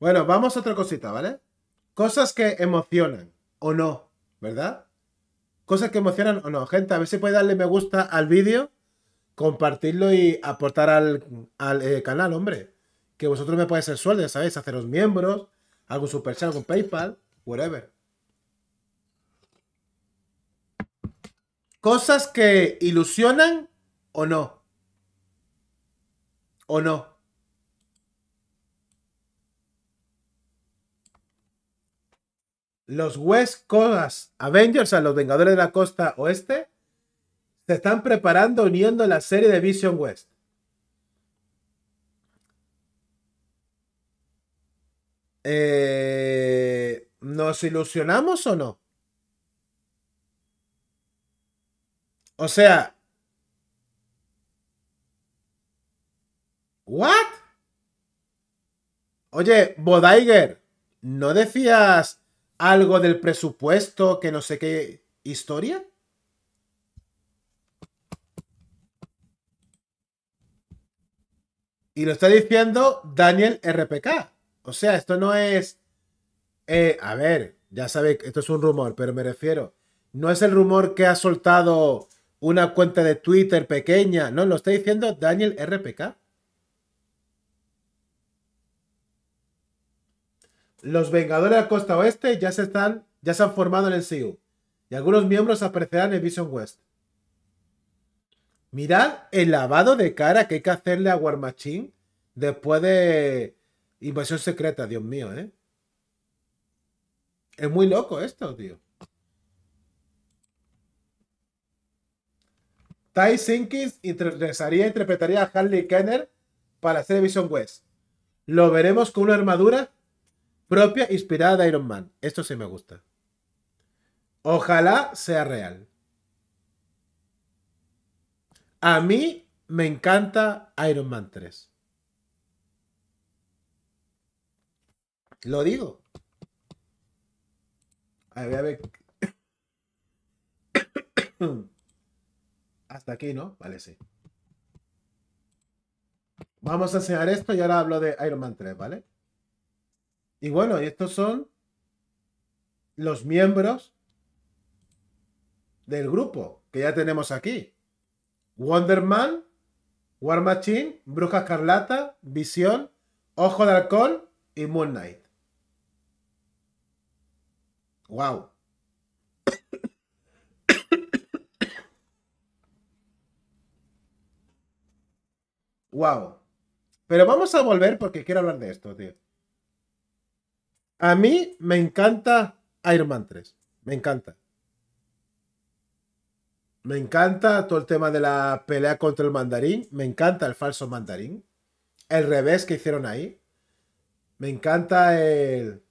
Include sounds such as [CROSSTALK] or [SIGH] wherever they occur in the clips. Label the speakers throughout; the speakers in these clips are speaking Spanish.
Speaker 1: Bueno, vamos a otra cosita, ¿vale? Cosas que emocionan o no, ¿verdad? Cosas que emocionan o no. Gente, a ver si puede darle me gusta al vídeo, compartirlo y aportar al, al eh, canal, hombre. Que vosotros me podéis hacer sueldo, ¿sabéis? Haceros miembros, algún super chat, algún PayPal, whatever. Cosas que ilusionan o no. O no. los West Coast Avengers, a los Vengadores de la Costa Oeste, se están preparando uniendo la serie de Vision West. Eh, ¿Nos ilusionamos o no? O sea... ¿What? Oye, Bodiger, ¿no decías algo del presupuesto, que no sé qué historia. Y lo está diciendo Daniel RPK. O sea, esto no es... Eh, a ver, ya sabéis, esto es un rumor, pero me refiero. No es el rumor que ha soltado una cuenta de Twitter pequeña. No, lo está diciendo Daniel RPK. Los Vengadores de Costa Oeste ya se, están, ya se han formado en el MCU y algunos miembros aparecerán en Vision West. Mirad el lavado de cara que hay que hacerle a War Machine después de Invasión Secreta, Dios mío, ¿eh? Es muy loco esto, tío. Ty Sinkins interesaría interpretaría a Harley Kenner para hacer Vision West. Lo veremos con una armadura propia inspirada de Iron Man. Esto sí me gusta. Ojalá sea real. A mí me encanta Iron Man 3. Lo digo. A ver, a ver. [COUGHS] Hasta aquí, ¿no? Vale, sí. Vamos a enseñar esto y ahora hablo de Iron Man 3, ¿vale? Y bueno, estos son los miembros del grupo que ya tenemos aquí. Man, War Machine, Bruja Escarlata, Visión, Ojo de Alcohol y Moon Knight. Wow. [COUGHS] wow. Pero vamos a volver porque quiero hablar de esto, tío. A mí me encanta Iron Man 3. Me encanta. Me encanta todo el tema de la pelea contra el mandarín. Me encanta el falso mandarín. El revés que hicieron ahí. Me encanta el.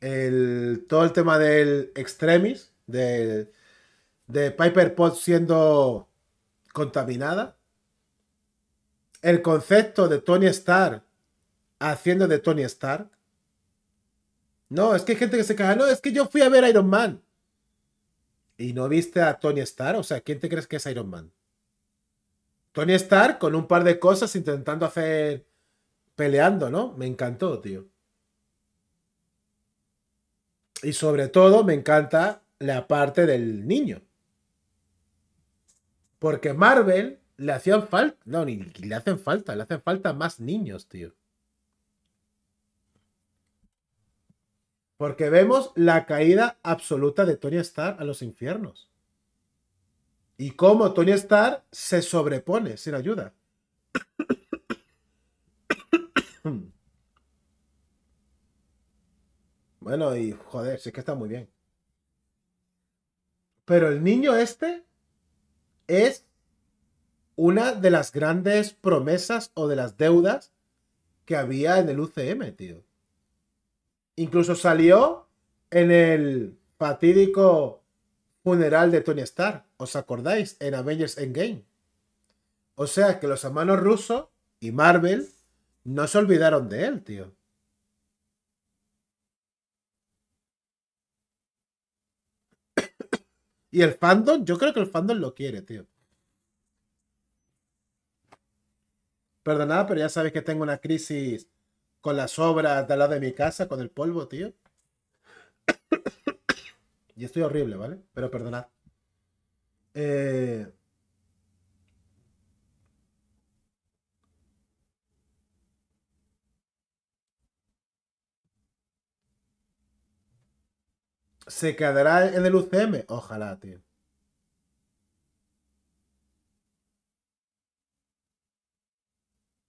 Speaker 1: el todo el tema del extremis. de Piper Pot siendo contaminada. El concepto de Tony Stark haciendo de Tony Stark. No, es que hay gente que se caga. No, es que yo fui a ver Iron Man. ¿Y no viste a Tony Stark? O sea, ¿quién te crees que es Iron Man? Tony Stark con un par de cosas intentando hacer. peleando, ¿no? Me encantó, tío. Y sobre todo me encanta la parte del niño. Porque Marvel le hacían falta. No, ni le hacen falta, le hacen falta más niños, tío. Porque vemos la caída absoluta de Tony Stark a los infiernos. Y cómo Tony Stark se sobrepone sin ayuda. [COUGHS] Bueno, y joder, sí que está muy bien. Pero el niño este es una de las grandes promesas o de las deudas que había en el UCM, tío. Incluso salió en el patídico funeral de Tony Stark, ¿os acordáis? En Avengers Endgame. O sea que los hermanos rusos y Marvel no se olvidaron de él, tío. Y el fandom, yo creo que el fandom lo quiere, tío. Perdonad, pero ya sabéis que tengo una crisis con las obras de la de mi casa, con el polvo, tío. [COUGHS] y estoy horrible, ¿vale? Pero perdonad. Eh, ¿Se quedará en el UCM? Ojalá, tío.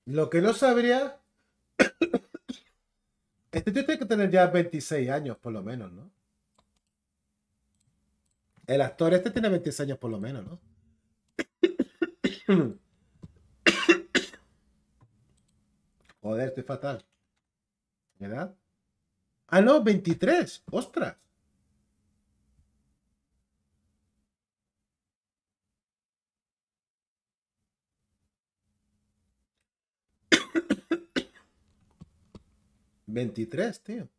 Speaker 1: Lo que no sabría este tiene que tener ya 26 años, por lo menos, ¿no? El actor este tiene 26 años, por lo menos, ¿no? [COUGHS] Joder, estoy fatal. ¿Edad? Ah, no, 23. Ostras. 23, tío.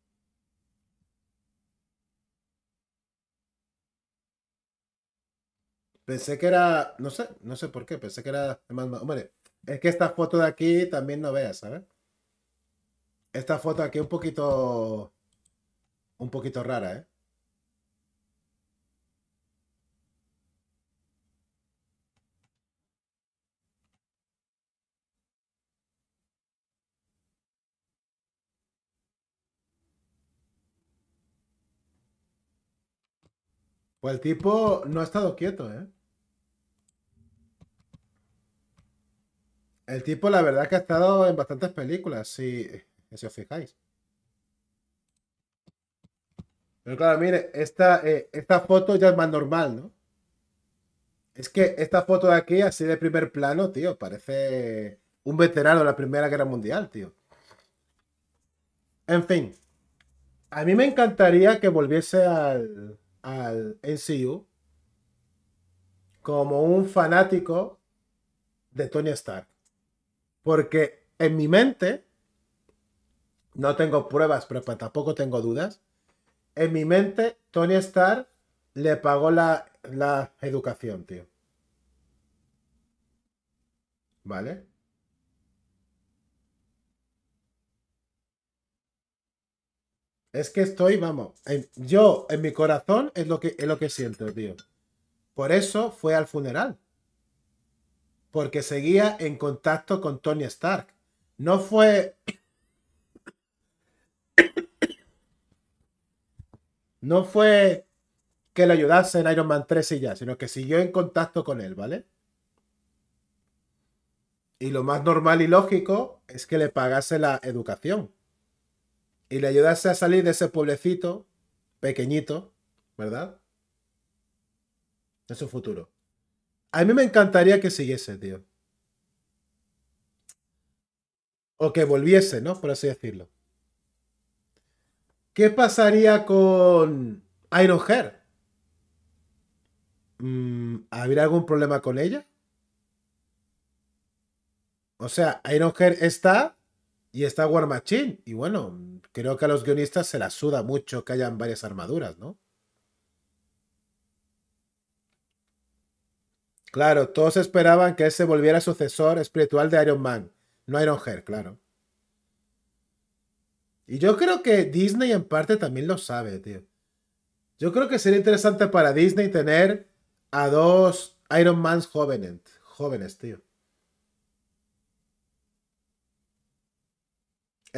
Speaker 1: Pensé que era, no sé, no sé por qué, pensé que era Hombre, es que esta foto de aquí también no veas, ¿sabes? Esta foto aquí un poquito, un poquito rara, ¿eh? Pues el tipo no ha estado quieto, ¿eh? El tipo, la verdad, que ha estado en bastantes películas, si, os fijáis. Pero claro, mire, esta, eh, esta foto ya es más normal, ¿no? Es que esta foto de aquí, así de primer plano, tío, parece un veterano de la Primera Guerra Mundial, tío. En fin, a mí me encantaría que volviese al, al NCU como un fanático de Tony Stark. Porque en mi mente, no tengo pruebas, pero pues tampoco tengo dudas, en mi mente Tony Stark le pagó la, la educación, tío. ¿Vale? Es que estoy, vamos, yo en mi corazón es lo, que, es lo que siento, tío. Por eso fue al funeral. Porque seguía en contacto con Tony Stark. No fue... [COUGHS] No fue que le ayudase en Iron Man 3 y ya, sino que siguió en contacto con él, ¿vale? Y lo más normal y lógico es que le pagase la educación y le ayudase a salir de ese pueblecito pequeñito, ¿verdad? De su futuro. A mí me encantaría que siguiese, tío. O que volviese, ¿no? Por así decirlo. ¿Qué pasaría con Hair? Mm, ¿Habría algún problema con ella? O sea, Hair está y está War Machine. Y bueno, creo que a los guionistas se la suda mucho que hayan varias armaduras, ¿no? Claro, todos esperaban que él se volviera sucesor espiritual de Iron Man, no Iron Hair, claro. Y yo creo que Disney en parte también lo sabe, tío. Yo creo que sería interesante para Disney tener a dos Iron Mans jóvenes, jóvenes, tío.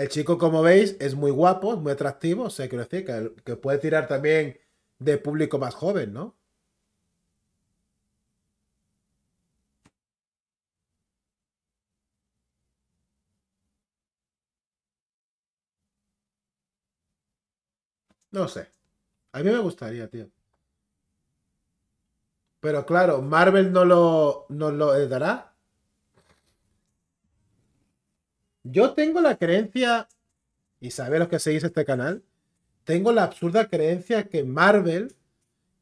Speaker 1: El chico, como veis, es muy guapo, es muy atractivo, sé sea, quiero decir que, puede tirar también de público más joven, ¿no? No sé. A mí me gustaría, tío. Pero claro, Marvel no lo, no lo dará Yo tengo la creencia, y sabéis los que seguís este canal, tengo la absurda creencia que Marvel,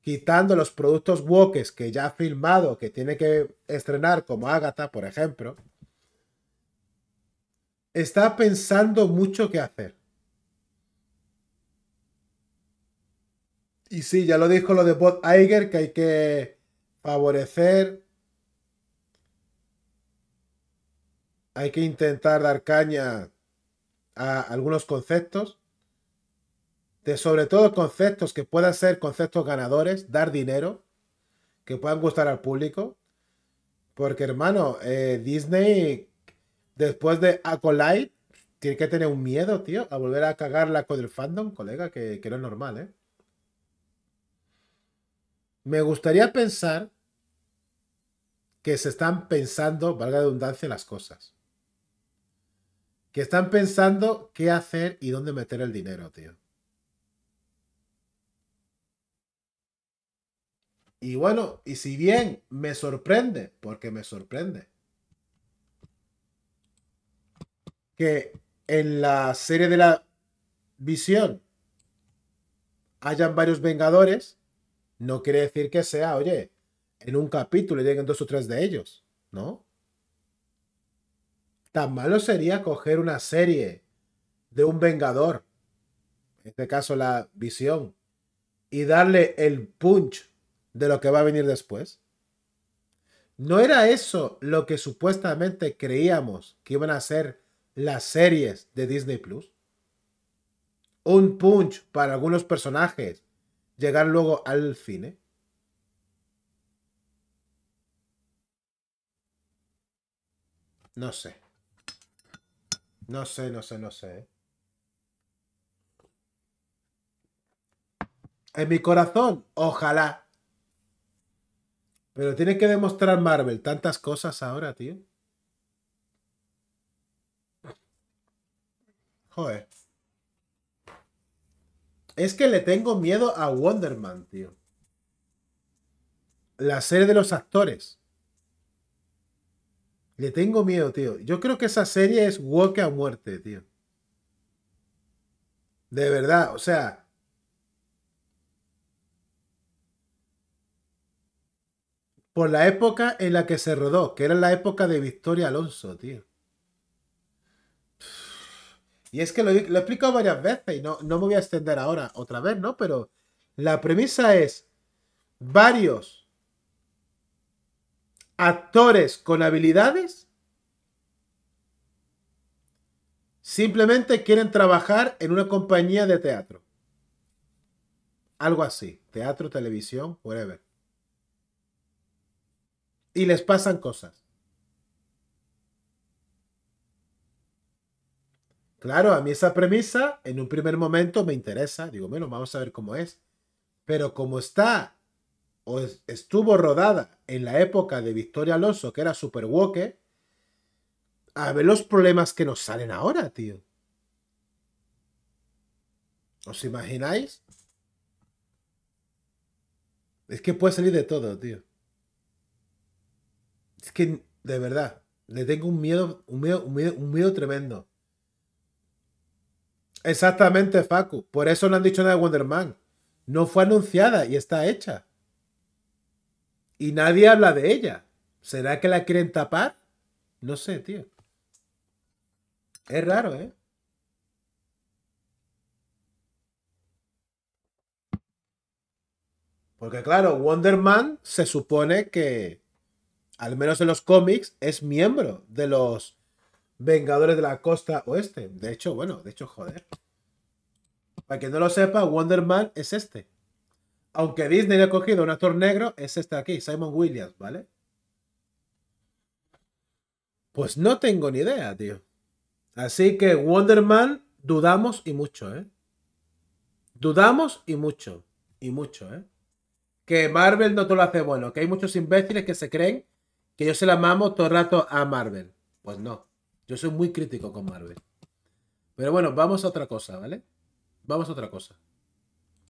Speaker 1: quitando los productos wokes que ya ha filmado, que tiene que estrenar, como Agatha, por ejemplo, está pensando mucho qué hacer. Y sí, ya lo dijo lo de Bob Iger, que hay que favorecer hay que intentar dar caña a algunos conceptos, de sobre todo conceptos que puedan ser conceptos ganadores, dar dinero, que puedan gustar al público. Porque hermano, eh, Disney, después de Acolyte, tiene que tener un miedo, tío, a volver a cagarla con el fandom, colega, que, que no es normal, ¿eh? Me gustaría pensar que se están pensando, valga la redundancia, las cosas que están pensando qué hacer y dónde meter el dinero, tío. Y bueno, y si bien me sorprende, porque me sorprende, que en la serie de la visión hayan varios Vengadores, no quiere decir que sea, oye, en un capítulo lleguen dos o tres de ellos, ¿no? tan malo sería coger una serie de un Vengador, en este caso la visión, y darle el punch de lo que va a venir después. ¿No era eso lo que supuestamente creíamos que iban a ser las series de Disney Plus? Un punch para algunos personajes, llegar luego al cine. No sé. No sé, no sé, no sé. ¿eh? En mi corazón, ojalá. Pero tiene que demostrar Marvel tantas cosas ahora, tío. Joder. Es que le tengo miedo a Wonderman, tío. La serie de los actores. Le tengo miedo, tío. Yo creo que esa serie es walk a muerte, tío. De verdad, o sea. Por la época en la que se rodó, que era la época de Victoria Alonso, tío. Y es que lo, he explicado varias veces y no, no me voy a extender ahora otra vez, ¿no? Pero la premisa es varios actores con habilidades simplemente quieren trabajar en una compañía de teatro. Algo así, teatro, televisión, whatever. Y les pasan cosas. Claro, a mí esa premisa en un primer momento me interesa. Digo, bueno, vamos a ver cómo es. Pero como está o estuvo rodada en la época de Victoria Alonso, que era Super Walker, a ver los problemas que nos salen ahora, tío. ¿Os imagináis? Es que puede salir de todo, tío. Es que, de verdad, le tengo un miedo, un miedo, tremendo. Exactamente, Facu. Por eso no han dicho nada de Wonderman No fue anunciada y está hecha. Y nadie habla de ella. ¿Será que la quieren tapar? No sé, tío. Es raro, ¿eh? Porque claro, Wonder Man se supone que, al menos en los cómics, es miembro de los Vengadores de la Costa Oeste. De hecho, bueno, de hecho, joder. Para quien no lo sepa, Wonder Man es este. Aunque Disney le ha cogido un actor negro, es este aquí, Simon Williams, ¿vale? Pues no tengo ni idea, tío. Así que Wonder Man, dudamos y mucho, ¿eh? Dudamos y mucho. Y mucho, ¿eh? Que Marvel no te lo hace bueno. Que hay muchos imbéciles que se creen que yo se la mamo todo el rato a Marvel. Pues no. Yo soy muy crítico con Marvel. Pero bueno, vamos a otra cosa, ¿vale? Vamos a otra cosa.